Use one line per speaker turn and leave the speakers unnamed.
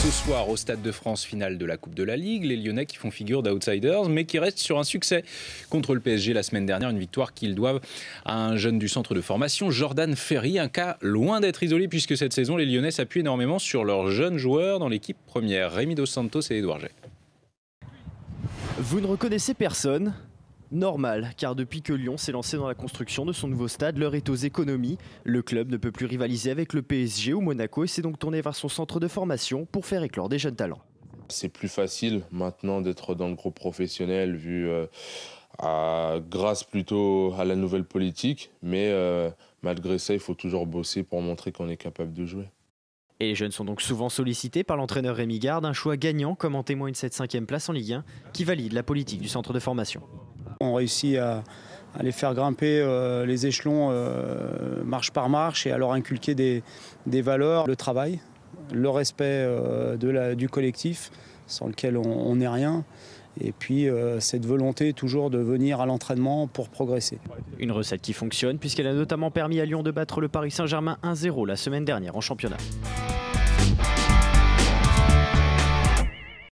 ce soir au Stade de France, finale de la Coupe de la Ligue. Les Lyonnais qui font figure d'outsiders, mais qui restent sur un succès contre le PSG la semaine dernière. Une victoire qu'ils doivent à un jeune du centre de formation, Jordan Ferry. Un cas loin d'être isolé, puisque cette saison, les Lyonnais s'appuient énormément sur leurs jeunes joueurs dans l'équipe première. Rémi Dos Santos et Edouard
G. Vous ne reconnaissez personne Normal, car depuis que Lyon s'est lancé dans la construction de son nouveau stade, l'heure est aux économies. Le club ne peut plus rivaliser avec le PSG ou Monaco et s'est donc tourné vers son centre de formation pour faire éclore des jeunes talents. C'est plus
facile maintenant d'être dans le groupe professionnel vu euh, grâce plutôt à la nouvelle politique, mais euh, malgré ça, il faut toujours bosser pour montrer qu'on est
capable de jouer. Et les jeunes sont donc souvent sollicités par l'entraîneur Rémi Garde, un choix gagnant comme en témoigne cette cinquième place en Ligue 1 qui valide la politique du centre de formation.
On réussit à, les faire grimper euh, les échelons euh, marche par marche et à leur inculquer des, valeurs, le travail, le respect euh, du collectif, sans lequel on n'est rien, et puis cette volonté toujours de venir à l'entraînement pour
progresser. Une recette qui fonctionne puisqu'elle a notamment permis à Lyon de battre le Paris Saint-Germain 1-0 la semaine dernière en championnat.